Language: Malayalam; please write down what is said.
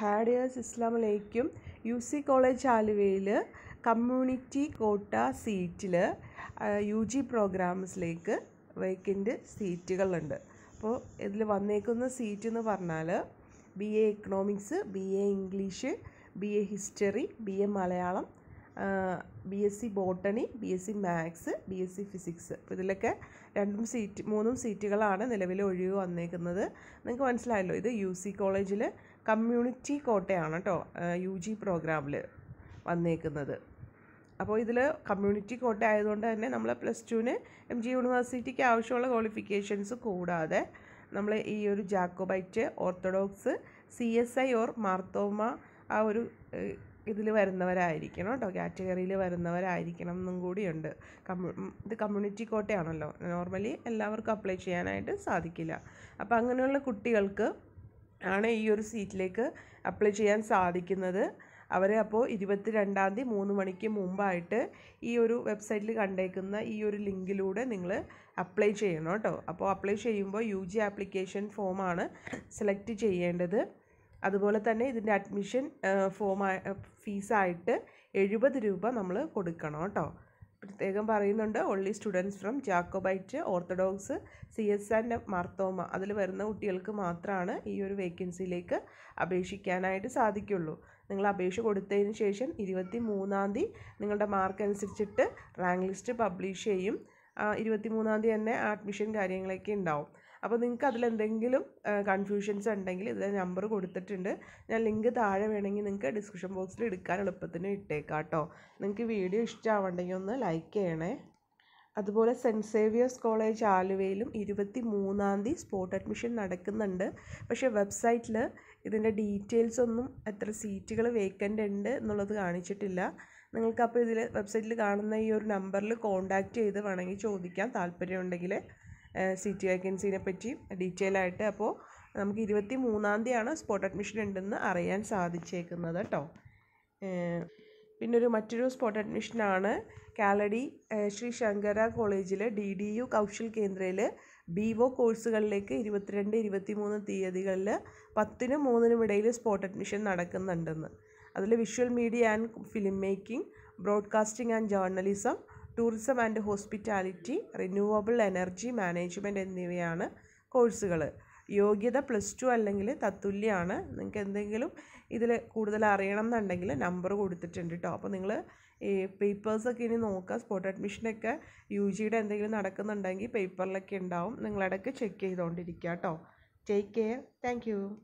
ഹാഡിയേഴ്സ് ഇസ്ലാമിലേക്കും യു സി കോളേജ് ആലുവയിൽ കമ്മ്യൂണിറ്റി കോട്ട സീറ്റിൽ യു ജി പ്രോഗ്രാംസിലേക്ക് വേക്കൻ്റ് സീറ്റുകളുണ്ട് അപ്പോൾ ഇതിൽ വന്നേക്കുന്ന സീറ്റ് എന്ന് പറഞ്ഞാൽ B A economics B A English B A history B A Malayalam B S C botany B S C maths B S C physics അപ്പോൾ ഇതിലൊക്കെ രണ്ടും സീറ്റ് മൂന്നും സീറ്റുകളാണ് നിലവിൽ ഒഴിവ് വന്നേക്കുന്നത് നിങ്ങൾക്ക് മനസ്സിലായല്ലോ ഇത് യു സി കോളേജിൽ കമ്മ്യൂണിറ്റി കോട്ടയാണ് കേട്ടോ യു ജി പ്രോഗ്രാമിൽ വന്നേക്കുന്നത് അപ്പോൾ ഇതിൽ കമ്മ്യൂണിറ്റി കോട്ട ആയതുകൊണ്ട് തന്നെ നമ്മൾ പ്ലസ് ടുവിന് എം ജി യൂണിവേഴ്സിറ്റിക്ക് ആവശ്യമുള്ള ക്വാളിഫിക്കേഷൻസ് കൂടാതെ നമ്മൾ ഈ ഒരു Jacobite Orthodox C S I or Marthoma ആ ഒരു ഇതിൽ വരുന്നവരായിരിക്കണം കേട്ടോ കാറ്റഗറിയിൽ വരുന്നവരായിരിക്കണം എന്നും കൂടിയുണ്ട് കമ്മ്യൂ ഇത് കമ്മ്യൂണിറ്റി കോട്ടയാണല്ലോ നോർമലി എല്ലാവർക്കും അപ്ലൈ ചെയ്യാനായിട്ട് സാധിക്കില്ല അപ്പോൾ അങ്ങനെയുള്ള കുട്ടികൾക്ക് ആണ് ഈ ഒരു സീറ്റിലേക്ക് അപ്ലൈ ചെയ്യാൻ സാധിക്കുന്നത് അവരെ അപ്പോൾ ഇരുപത്തി രണ്ടാം തീയതി മൂന്ന് മണിക്ക് മുമ്പായിട്ട് ഈ ഒരു വെബ്സൈറ്റിൽ കണ്ടേക്കുന്ന ഈ ഒരു ലിങ്കിലൂടെ നിങ്ങൾ അപ്ലൈ ചെയ്യണം കേട്ടോ അപ്പോൾ അപ്ലൈ ചെയ്യുമ്പോൾ യു ജി ആപ്ലിക്കേഷൻ ഫോമാണ് സെലക്ട് ചെയ്യേണ്ടത് അതുപോലെ തന്നെ ഇതിൻ്റെ അഡ്മിഷൻ ഫോം ഫീസായിട്ട് എഴുപത് രൂപ നമ്മൾ കൊടുക്കണം കേട്ടോ പ്രത്യേകം പറയുന്നുണ്ട് only students from Jacobite Orthodox C S and Marthoma അതിൽ വരുന്ന കുട്ടികൾക്ക് മാത്രമാണ് ഈ ഒരു വേക്കൻസിയിലേക്ക് അപേക്ഷിക്കാനായിട്ട് സാധിക്കുള്ളൂ നിങ്ങൾ അപേക്ഷ കൊടുത്തതിന് ശേഷം ഇരുപത്തി മൂന്നാം തീയതി നിങ്ങളുടെ മാർക്ക് അനുസരിച്ചിട്ട് റാങ്ക് ലിസ്റ്റ് പബ്ലിഷ് ചെയ്യും ഇരുപത്തി മൂന്നാം തീയതി തന്നെ അഡ്മിഷൻ കാര്യങ്ങളൊക്കെ ഉണ്ടാവും അപ്പോൾ നിങ്ങൾക്ക് അതിലെന്തെങ്കിലും കൺഫ്യൂഷൻസ് ഉണ്ടെങ്കിൽ ഇതിൽ നമ്പർ കൊടുത്തിട്ടുണ്ട് ഞാൻ ലിങ്ക് താഴെ വേണമെങ്കിൽ നിങ്ങൾക്ക് ഡിസ്ക്രിപ്ഷൻ ബോക്സിൽ എടുക്കാൻ എളുപ്പത്തിന് ഇട്ടേക്കാം കേട്ടോ നിങ്ങൾക്ക് വീഡിയോ ഇഷ്ടമാവുണ്ടെങ്കിൽ ഒന്ന് ലൈക്ക് ചെയ്യണേ അതുപോലെ സെൻറ്റ് സേവിയേഴ്സ് കോളേജ് ആലുവയിലും ഇരുപത്തി മൂന്നാം തീയതി സ്പോട്ട് അഡ്മിഷൻ നടക്കുന്നുണ്ട് പക്ഷേ വെബ്സൈറ്റിൽ ഇതിൻ്റെ ഡീറ്റെയിൽസ് ഒന്നും എത്ര സീറ്റുകൾ വേക്കൻ്റ് ഉണ്ട് എന്നുള്ളത് കാണിച്ചിട്ടില്ല നിങ്ങൾക്കപ്പോൾ ഇതിൽ വെബ്സൈറ്റിൽ കാണുന്ന ഈ ഒരു നമ്പറിൽ കോൺടാക്റ്റ് ചെയ്ത് വേണമെങ്കിൽ ചോദിക്കാം താല്പര്യമുണ്ടെങ്കിൽ സീറ്റ് വേക്കൻസീനെ പറ്റി ഡീറ്റെയിൽ ആയിട്ട് അപ്പോൾ നമുക്ക് ഇരുപത്തി മൂന്നാം തീയതിയാണ് സ്പോട്ട് അഡ്മിഷൻ ഉണ്ടെന്ന് അറിയാൻ സാധിച്ചേക്കുന്നത് കേട്ടോ പിന്നൊരു മറ്റൊരു സ്പോട്ട് അഡ്മിഷനാണ് കാലടി ശ്രീ ശങ്കര കോളേജിൽ ഡി ഡി യു കൗശൽ കേന്ദ്രയിൽ ബി ഒ കോഴ്സുകളിലേക്ക് ഇരുപത്തിരണ്ട് ഇരുപത്തി മൂന്ന് തീയതികളിൽ പത്തിനും മൂന്നിനും ഇടയിൽ സ്പോട്ട് അഡ്മിഷൻ നടക്കുന്നുണ്ടെന്ന് അതിൽ visual media and film making broadcasting and journalism tourism and hospitality renewable energy management എന്നിവയാണ് കോഴ്സുകൾ യോഗ്യത പ്ലസ് ടു അല്ലെങ്കിൽ തത്തുല്യമാണ് നിങ്ങൾക്ക് എന്തെങ്കിലും ഇതിൽ കൂടുതൽ അറിയണം എന്നുണ്ടെങ്കിൽ നമ്പർ കൊടുത്തിട്ടുണ്ട് കേട്ടോ അപ്പോൾ നിങ്ങൾ ഈ പേപ്പേഴ്സൊക്കെ ഇനി നോക്കുക സ്പോട്ട് അഡ്മിഷനൊക്കെ യു ജിയുടെ എന്തെങ്കിലും നടക്കുന്നുണ്ടെങ്കിൽ പേപ്പറിലൊക്കെ ഉണ്ടാവും നിങ്ങളിടയ്ക്ക് ചെക്ക് ചെയ്തുകൊണ്ടിരിക്കുക കേട്ടോ ടേക്ക് കെയർ താങ്ക്